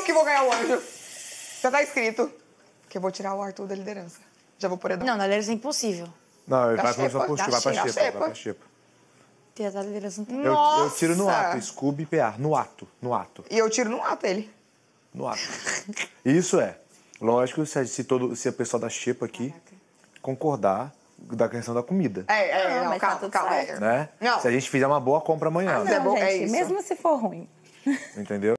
eu que vou ganhar o anjo. Já tá escrito que eu vou tirar o Arthur da liderança. Já vou por Edão. Não, na liderança é impossível. Não, ele vai para o postura, vai pra Xepa, vai pra Xepa. Tirar da liderança não tem. Eu, eu tiro no ato, Scooby e PA, no ato, no ato. E eu tiro no ato ele. No ato. Isso é. Lógico, se, se, todo, se a pessoa da Xepa aqui Caraca. concordar da questão da comida. É, é, não, não calma, tá calma. Né? Não. Se a gente fizer uma boa compra amanhã. Ah, não, é bom, é gente, é isso. Mesmo se for ruim. Entendeu?